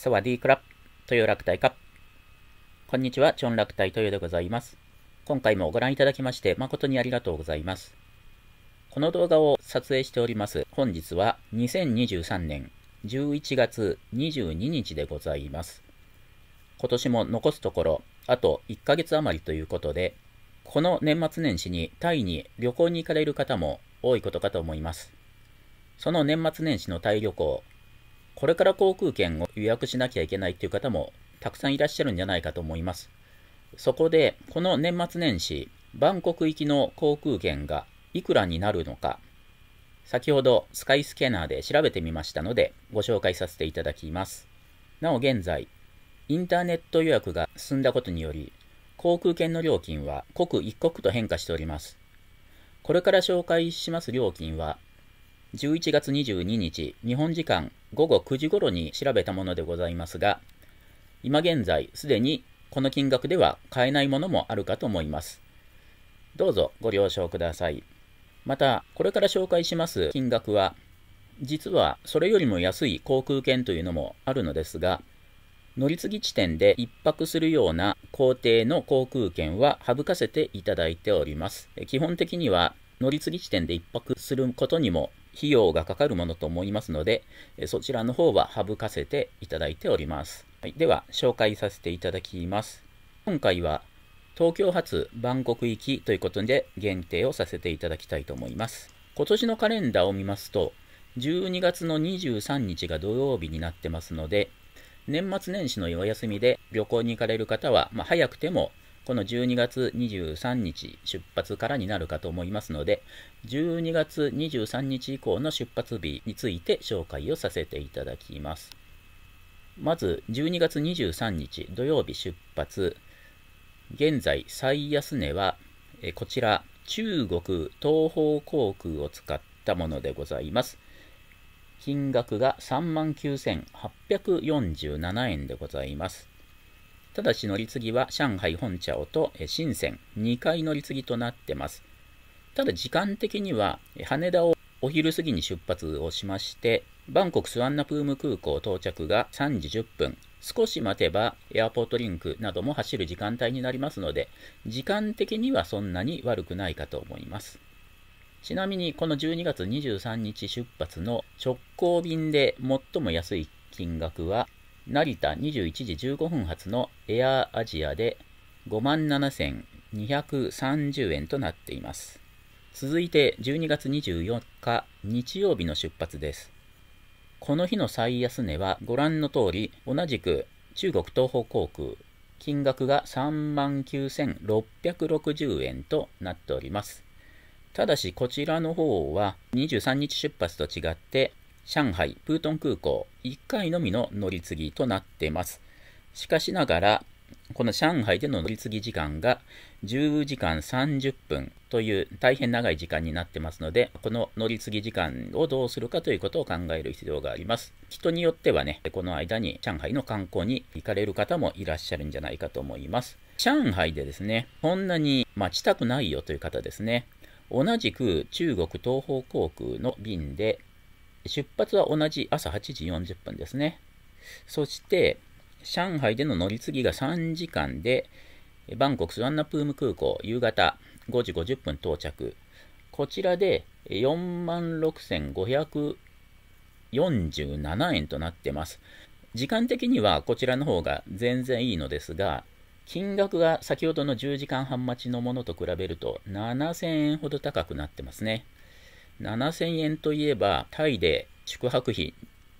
サワディークラップ、豊楽隊か。こんにちは、チョン楽隊豊でございます。今回もご覧いただきまして誠にありがとうございます。この動画を撮影しております。本日は2023年11月22日でございます。今年も残すところ、あと1ヶ月余りということで、この年末年始にタイに旅行に行かれる方も多いことかと思います。その年末年始のタイ旅行、これから航空券を予約しなきゃいけないという方もたくさんいらっしゃるんじゃないかと思います。そこで、この年末年始、バンコク行きの航空券がいくらになるのか、先ほどスカイスキャナーで調べてみましたので、ご紹介させていただきます。なお現在、インターネット予約が進んだことにより、航空券の料金は刻一刻と変化しております。これから紹介します料金は、11月22日日本時間午後9時頃に調べたものでございますが、今現在、すでにこの金額では買えないものもあるかと思います。どうぞご了承ください。また、これから紹介します金額は、実はそれよりも安い航空券というのもあるのですが、乗り継ぎ地点で1泊するような工程の航空券は省かせていただいております。基本的には乗り継ぎ地点で1泊することにも費用がかかるものと思いますので、そちらの方は省かせていただいております。はい、では、紹介させていただきます。今回は、東京発バンコク行きということで限定をさせていただきたいと思います。今年のカレンダーを見ますと、12月の23日が土曜日になってますので、年末年始のお休みで旅行に行かれる方は、まあ、早くてもこの12月23日出発からになるかと思いますので、12月23日以降の出発日について紹介をさせていただきます。まず、12月23日土曜日出発、現在最安値は、えこちら、中国東方航空を使ったものでございます。金額が39,847円でございます。ただし乗り継ぎは上海本町と深セン2回乗り継ぎとなってます。ただ時間的には羽田をお昼過ぎに出発をしまして、バンコクスワンナプーム空港到着が3時10分。少し待てばエアポートリンクなども走る時間帯になりますので、時間的にはそんなに悪くないかと思います。ちなみにこの12月23日出発の直行便で最も安い金額は成田21時15分発のエアアジアで5万7230円となっています。続いて12月24日日曜日の出発です。この日の最安値はご覧の通り同じく中国東方航空金額が3万9660円となっております。ただしこちらの方は23日出発と違って上海プートン空港1回のみの乗り継ぎとなっています。しかしながら、この上海での乗り継ぎ時間が10時間30分という大変長い時間になってますので、この乗り継ぎ時間をどうするかということを考える必要があります。人によってはね、この間に上海の観光に行かれる方もいらっしゃるんじゃないかと思います。上海でですね、こんなに待ちたくないよという方ですね、同じく中国東方航空の便で出発は同じ朝8時40分ですね。そして、上海での乗り継ぎが3時間で、バンコクスワンナプーム空港、夕方5時50分到着。こちらで46,547円となってます。時間的にはこちらの方が全然いいのですが、金額が先ほどの10時間半待ちのものと比べると7000円ほど高くなってますね。7000円といえば、タイで宿泊費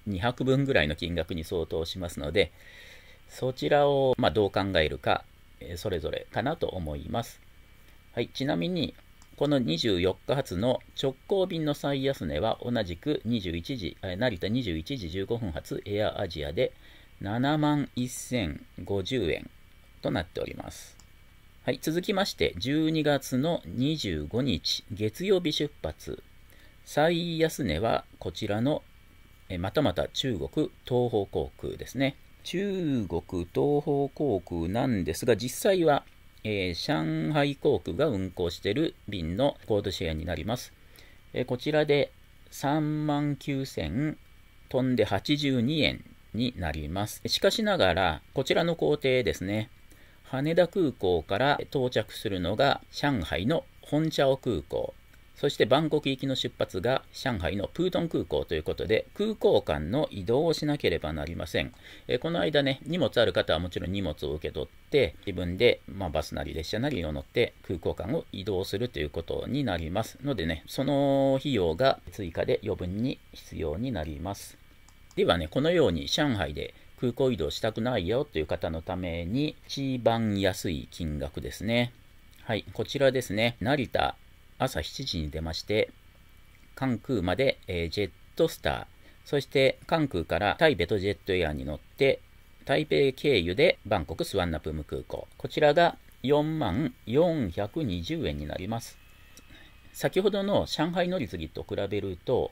2泊分ぐらいの金額に相当しますので、そちらを、まどう考えるか、それぞれかなと思います。はい、ちなみに、この24日発の直行便の最安値は同じく21時、成田21時15分発エアアジアで7万1050円となっております。はい、続きまして12月の25日月曜日出発最安値はこちらの、えまたまた中国東方航空ですね。中国東方航空なんですが、実際は、えー、上海航空が運航している便のコードシェアになります。えー、こちらで3万9000飛んで82円になります。しかしながら、こちらの工程ですね、羽田空港から到着するのが上海の本社尾空港。そしてバンコク行きの出発が上海のプートン空港ということで、空港間の移動をしなければなりません。えこの間ね、荷物ある方はもちろん荷物を受け取って、自分で、まあ、バスなり列車なりを乗って空港間を移動するということになりますのでね、その費用が追加で余分に必要になります。ではね、このように上海で空港移動したくないよという方のために一番安い金額ですね。はい、こちらですね。成田朝7時に出まして、関空まで、えー、ジェットスター、そして関空から台北とジェットエアに乗って、台北経由でバンコクスワンナプーム空港。こちらが4万420円になります。先ほどの上海乗り継ぎと比べると、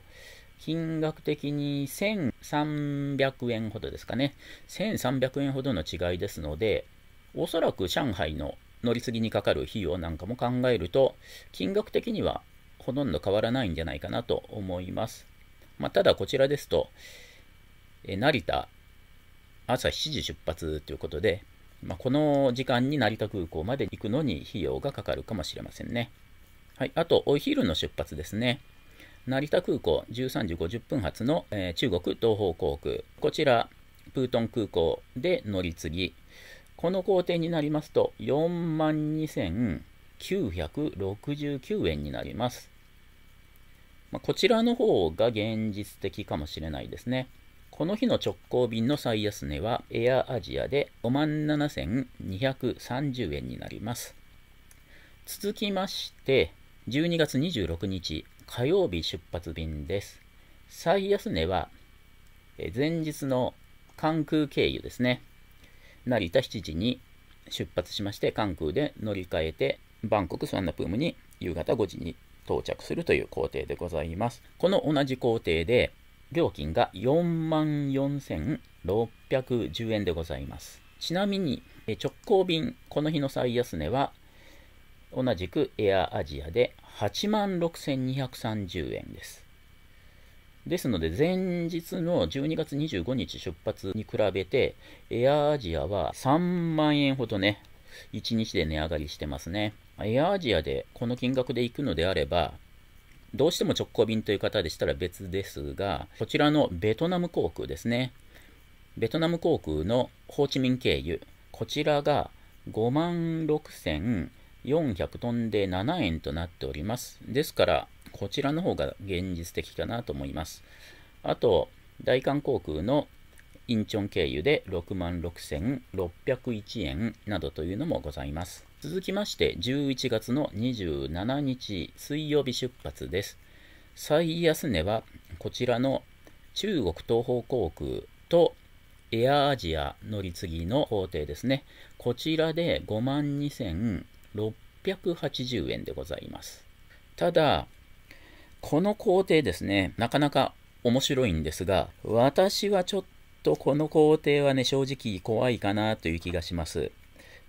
金額的に1300円ほどですかね。1300円ほどの違いですので、おそらく上海の乗り継ぎにかかる費用なんかも考えると、金額的にはほとんど変わらないんじゃないかなと思います。まあ、ただこちらですと、え成田、朝7時出発ということで、まあ、この時間に成田空港まで行くのに費用がかかるかもしれませんね。はい、あと、お昼の出発ですね。成田空港13時50分発の、えー、中国東方航空。こちら、プートン空港で乗り継ぎ、この工程になりますと、42,969円になります。まあ、こちらの方が現実的かもしれないですね。この日の直行便の最安値は、エアアジアで57,230円になります。続きまして、12月26日火曜日出発便です。最安値は、前日の関空経由ですね。成田7時に出発しまして、関空で乗り換えて、バンコクスワンナプームに夕方5時に到着するという工程でございます。この同じ工程で、料金が44,610円でございます。ちなみに、直行便、この日の最安値は、同じくエアアジアで86,230円です。ですので、前日の12月25日出発に比べて、エアアジアは3万円ほどね、1日で値上がりしてますね。エアアジアでこの金額で行くのであれば、どうしても直行便という方でしたら別ですが、こちらのベトナム航空ですね。ベトナム航空のホーチミン経由。こちらが5万6400飛んで7円となっております。ですから、こちらの方が現実的かなと思います。あと、大韓航空のインチョン経由で6万6601円などというのもございます。続きまして、11月の27日水曜日出発です。最安値はこちらの中国東方航空とエアアジア乗り継ぎの工程ですね。こちらで5万2680円でございます。ただ、この工程ですね、なかなか面白いんですが、私はちょっとこの工程はね、正直怖いかなという気がします。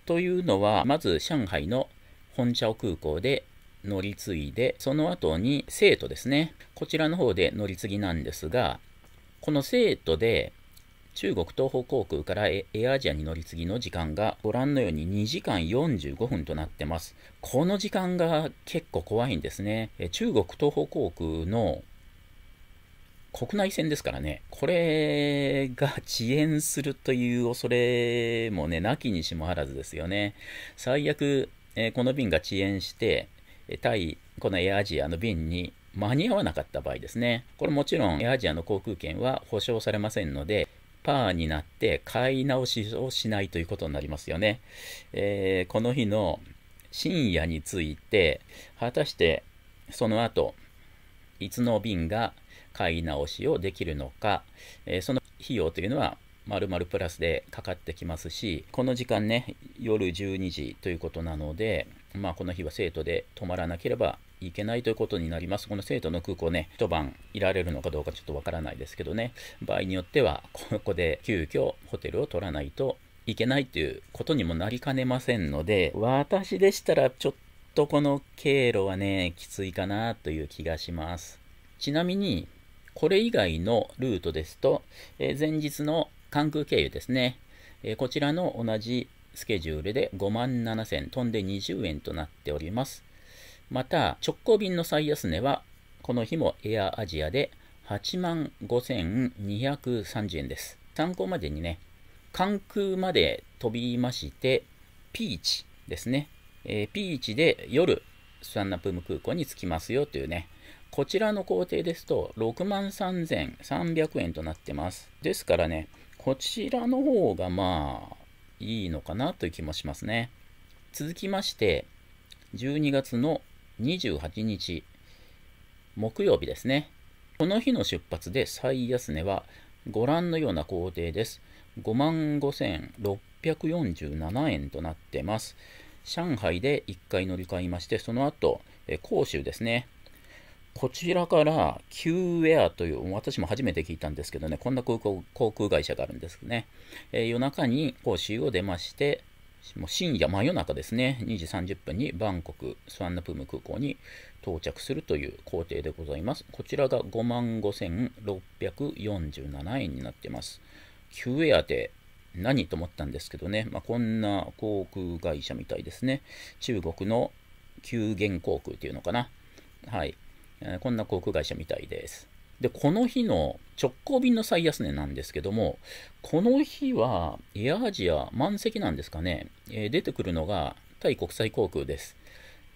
というのは、まず上海の本社空港で乗り継いで、その後に生徒ですね。こちらの方で乗り継ぎなんですが、この生徒で中国東方航空からエアアジアに乗り継ぎの時間がご覧のように2時間45分となってます。この時間が結構怖いんですね。中国東方航空の国内線ですからね、これが遅延するという恐れもね、なきにしもあらずですよね。最悪、えこの便が遅延して、対このエアアジアの便に間に合わなかった場合ですね。これもちろんエアアジアの航空券は保証されませんので、パーになって買い直しをしないということになりますよね。えー、この日の深夜について、果たしてその後、いつの便が買い直しをできるのか、えー、その費用というのはまるプラスでかかってきますし、この時間ね、夜12時ということなので、まあ、この日は生徒で泊まらなければいけないということになります。この生徒の空港ね、一晩いられるのかどうかちょっとわからないですけどね、場合によっては、ここで急遽ホテルを取らないといけないということにもなりかねませんので、私でしたらちょっとこの経路はね、きついかなという気がします。ちなみに、これ以外のルートですと、え前日の関空経由ですね、えこちらの同じスケジュールで5万7000飛んで20円となっております。また、直行便の最安値は、この日もエアアジアで8万5230円です。参考までにね、関空まで飛びまして、ピーチですね。えー、ピーチで夜、スワンナプーム空港に着きますよというね、こちらの工程ですと6万3300円となってます。ですからね、こちらの方がまあ、いいのかなという気もしますね。続きまして、12月の28日木曜日ですね。この日の出発で最安値はご覧のような工程です。55,647円となってます。上海で1回乗り換えまして、その後、え広州ですね。こちらから Q ウェアという、私も初めて聞いたんですけどね、こんな航空会社があるんですね。え夜中に広州を出まして、もう深夜、真夜中ですね、2時30分にバンコク、スワンナプーム空港に到着するという工程でございます。こちらが5万5647円になっています。旧エアで何と思ったんですけどね、まあ、こんな航空会社みたいですね。中国の旧元航空っていうのかな。はい。こんな航空会社みたいです。で、この日の直行便の最安値なんですけども、この日はエアアジア満席なんですかね、えー、出てくるのがタイ国際航空です。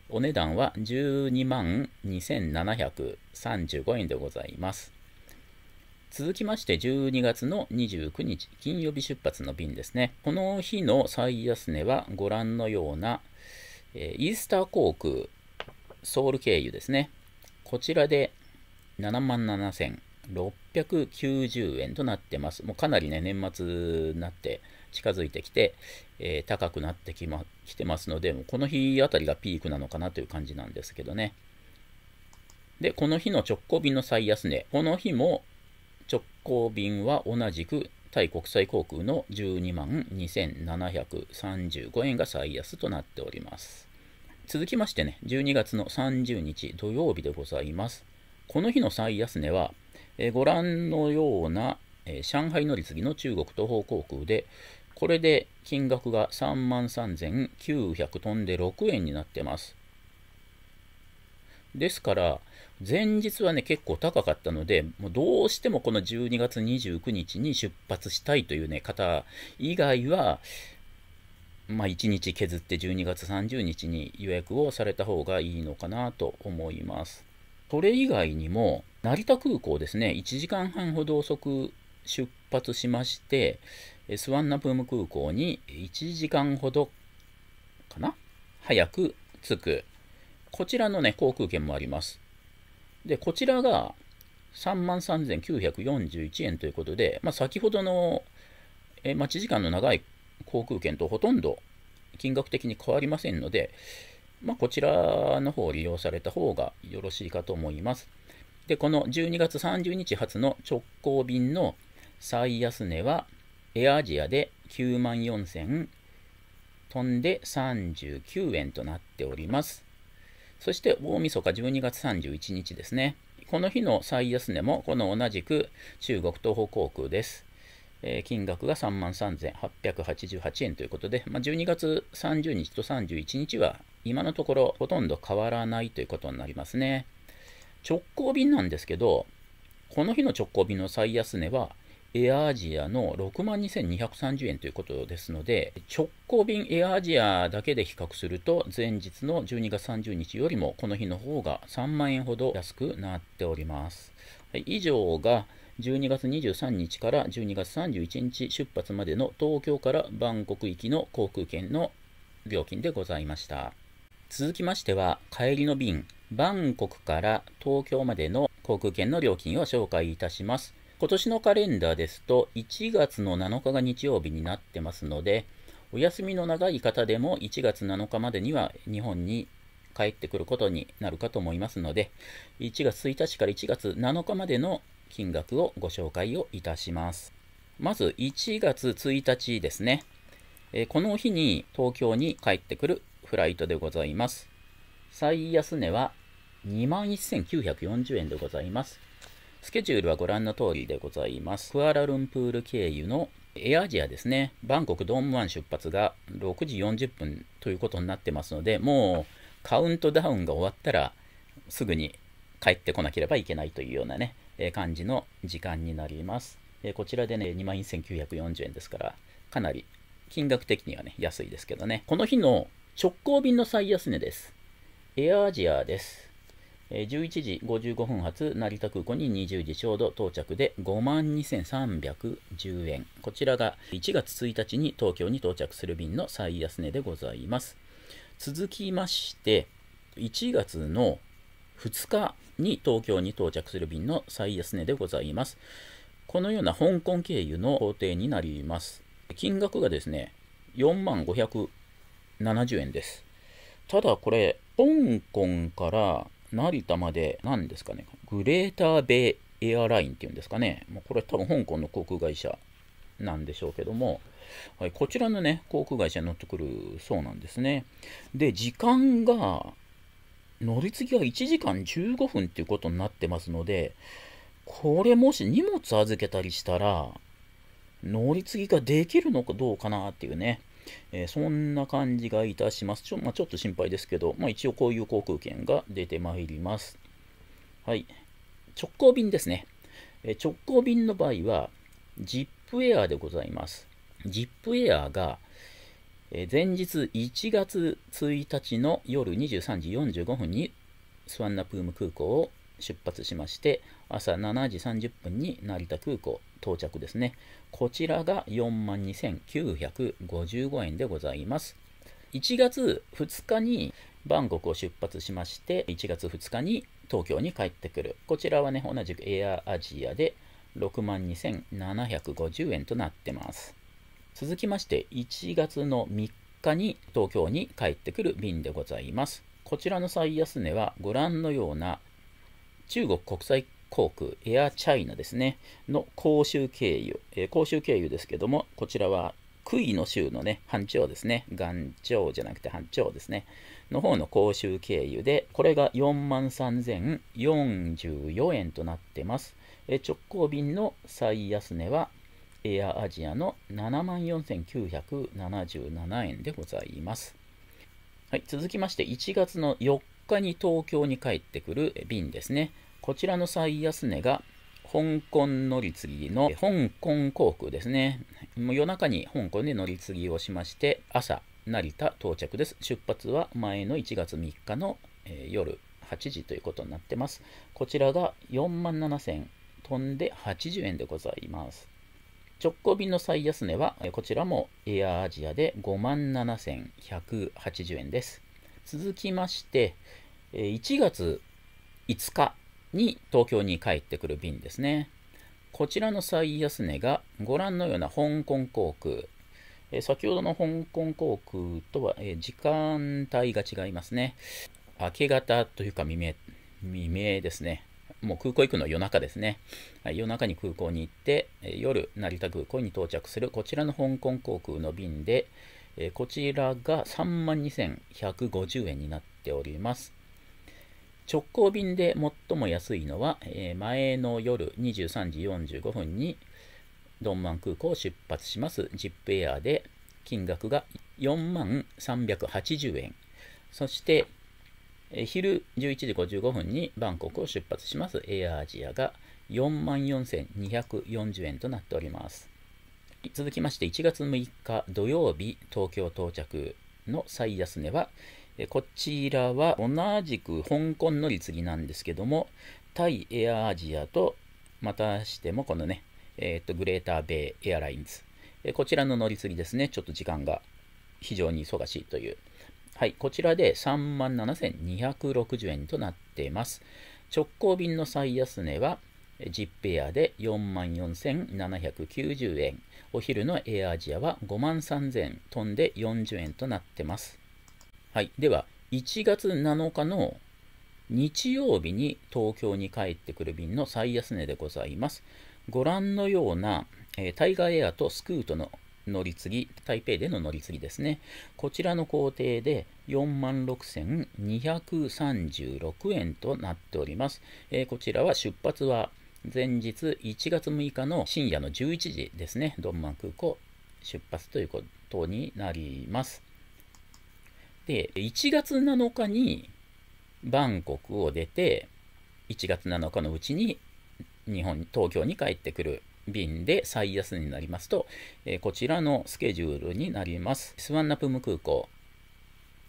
お値段は12万2735円でございます。続きまして12月の29日金曜日出発の便ですね。この日の最安値はご覧のような、えー、イースター航空ソウル経由ですね。こちらで7万7690円となってます。もうかなりね、年末になって近づいてきて、えー、高くなってき,、ま、きてますので、もうこの日あたりがピークなのかなという感じなんですけどね。で、この日の直行便の最安値、この日も直行便は同じくタイ国際航空の12万2735円が最安となっております。続きましてね、12月の30日土曜日でございます。この日の最安値は、えー、ご覧のような、えー、上海乗り継ぎの中国東方航空で、これで金額が3万3900飛んで6円になってます。ですから、前日はね、結構高かったので、もうどうしてもこの12月29日に出発したいというね、方以外は、まあ、1日削って12月30日に予約をされた方がいいのかなと思います。それ以外にも、成田空港ですね、1時間半ほど遅く出発しまして、スワンナプーム空港に1時間ほどかな早く着く。こちらのね、航空券もあります。で、こちらが33,941円ということで、まあ、先ほどのえ待ち時間の長い航空券とほとんど金額的に変わりませんので、まあ、こちらの方を利用された方がよろしいかと思います。で、この12月30日発の直行便の最安値は、エアアジアで9万4000飛んで39円となっております。そして大晦日12月31日ですね。この日の最安値もこの同じく中国東北航空です。えー、金額が33,888円ということで、まあ、12月30日と31日は今のところほとんど変わらないということになりますね。直行便なんですけど、この日の直行便の最安値は、エアアジアの62,230円ということですので、直行便エアアジアだけで比較すると、前日の12月30日よりもこの日の方が3万円ほど安くなっております。はい、以上が12月23日から12月31日出発までの東京からバンコク行きの航空券の料金でございました。続きましては、帰りの便、バンコクから東京までの航空券の料金を紹介いたします。今年のカレンダーですと、1月の7日が日曜日になってますので、お休みの長い方でも1月7日までには日本に帰ってくることになるかと思いますので、1月1日から1月7日までの金額をご紹介をいたします。まず1月1日ですね。この日に東京に帰ってくるフライトでございます。最安値は21,940円でございます。スケジュールはご覧の通りでございます。クアラルンプール経由のエアアジアですね、バンコクドームワン出発が6時40分ということになってますので、もうカウントダウンが終わったらすぐに帰ってこなければいけないというようなね、え感じの時間になります。えこちらでね、21,940円ですから、かなり金額的にはね、安いですけどね。この日の直行便の最安値です。エアアジアです。11時55分発、成田空港に20時ちょうど到着で52,310円。こちらが1月1日に東京に到着する便の最安値でございます。続きまして、1月の2日に東京に到着する便の最安値でございます。このような香港経由の工程になります。金額がですね、4万500 70円です。ただこれ、香港から成田まで何ですかね、グレーターベイエアラインっていうんですかね、これ多分香港の航空会社なんでしょうけども、はい、こちらのね、航空会社に乗ってくるそうなんですね。で、時間が、乗り継ぎは1時間15分っていうことになってますので、これもし荷物預けたりしたら、乗り継ぎができるのかどうかなっていうね。えー、そんな感じがいたします。ちょ,、まあ、ちょっと心配ですけど、まあ、一応こういう航空券が出てまいります。はい。直行便ですね。え直行便の場合は、ジップエアでございます。ジップエアが、え前日1月1日の夜23時45分にスワンナプーム空港を出発しまして、朝7時30分に成田空港、到着ですね。こちらが42,955円でございます。1月2日にバンコクを出発しまして、1月2日に東京に帰ってくる。こちらはね、同じくエアアジアで62,750円となってます。続きまして、1月の3日に東京に帰ってくる便でございます。こちらの最安値はご覧のような中国国際航空、エアチャイナですね、の公衆経由、えー、甲経由ですけども、こちらは杭の州のね、半長ですね、岩町じゃなくて半長ですね、の方の公衆経由で、これが4万3044円となってます。えー、直行便の最安値は、エアアジアの7万4977円でございます。はい、続きまして1月の4日に東京に帰ってくる便ですね。こちらの最安値が、香港乗り継ぎの香港航空ですね。もう夜中に香港で乗り継ぎをしまして、朝、成田到着です。出発は前の1月3日の、えー、夜8時ということになってます。こちらが4万7000飛んで80円でございます。直行便の最安値は、こちらもエアアジアで5万7180円です。続きまして、1月5日に東京に帰ってくる便ですね。こちらの最安値がご覧のような香港航空、え先ほどの香港航空とは、え時間帯が違いますね。明け方というか未明、未明ですね。もう空港行くの夜中ですね。はい、夜中に空港に行って、え夜成田空港に到着するこちらの香港航空の便で、えこちらが32,150万円になっております。直行便で最も安いのは、えー、前の夜23時45分にドンマン空港を出発しますジップエアで金額が4万380円そして、えー、昼11時55分にバンコクを出発しますエアアジアが4万4240円となっております続きまして1月6日土曜日東京到着の最安値はこちらは同じく香港乗り継ぎなんですけども、タイエアアジアと、またしてもこのね、えっ、と、グレーターベイエアラインズ。こちらの乗り継ぎですね、ちょっと時間が非常に忙しいという。はい、こちらで37,260円となっています。直行便の最安値は、ジップエアで44,790円。お昼のエアアジアは53,000飛んで40円となってます。はい、では、1月7日の日曜日に東京に帰ってくる便の最安値でございます。ご覧のような、えー、タイガーエアとスクートの乗り継ぎ、台北での乗り継ぎですね。こちらの工程で46,236万円となっております。えー、こちらは出発は前日1月6日の深夜の11時ですね。ドンマン空港出発ということになります。で、1月7日にバンコクを出て、1月7日のうちに日本、東京に帰ってくる便で最安になりますと、えー、こちらのスケジュールになります。スワンナプム空港、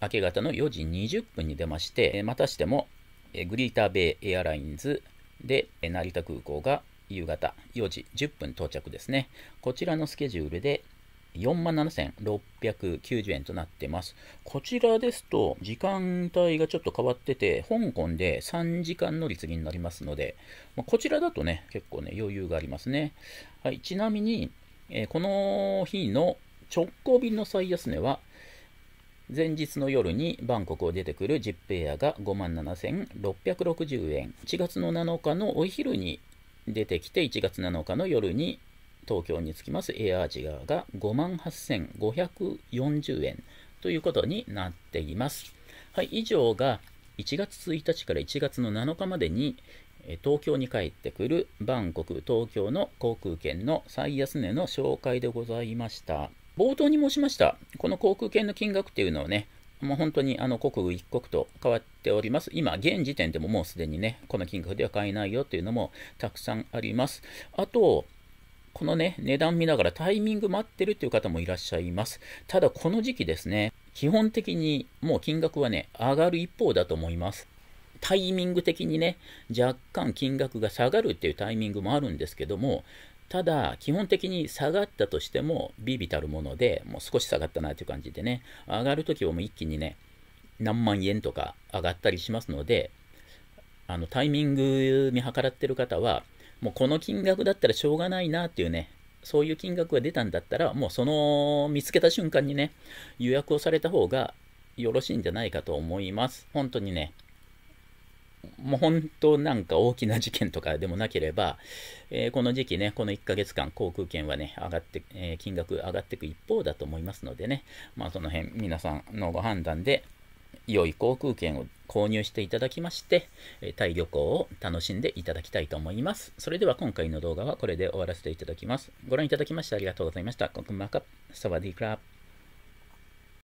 明け方の4時20分に出まして、えまたしても、えグリーターベイエアラインズで、え成田空港が夕方4時10分到着ですね。こちらのスケジュールで47,690円となってます。こちらですと、時間帯がちょっと変わってて、香港で3時間乗り継ぎになりますので、まあ、こちらだとね、結構ね、余裕がありますね。はい、ちなみに、えー、この日の直行便の最安値は、前日の夜にバンコクを出てくるジッペイアが57,660円。1月の7日のお昼に出てきて、1月7日の夜に東京につきますエアージガ側が58,540円ということになっています。はい、以上が1月1日から1月の7日までに東京に帰ってくるバンコク東京の航空券の最安値の紹介でございました。冒頭に申しました、この航空券の金額っていうのをね、もう本当にあの刻一刻と変わっております。今、現時点でももうすでにね、この金額では買えないよっていうのもたくさんあります。あと、このね、値段見ながらタイミング待ってるっていう方もいらっしゃいます。ただ、この時期ですね、基本的にもう金額はね、上がる一方だと思います。タイミング的にね、若干金額が下がるっていうタイミングもあるんですけども、ただ、基本的に下がったとしても、ビビたるもので、もう少し下がったなという感じでね、上がるときはもう一気にね、何万円とか上がったりしますので、あのタイミング見計らってる方は、もうこの金額だったらしょうがないなっていうね、そういう金額が出たんだったら、もうその見つけた瞬間にね、予約をされた方がよろしいんじゃないかと思います。本当にね、もう本当なんか大きな事件とかでもなければ、えー、この時期ね、この1ヶ月間、航空券はね、上がって、えー、金額上がっていく一方だと思いますのでね、まあその辺皆さんのご判断で、良い航空券を購入していただきまして、タイ旅行を楽しんでいただきたいと思います。それでは今回の動画はこれで終わらせていただきます。ご覧いただきましてありがとうございました。こんばんは。サワディクラブ。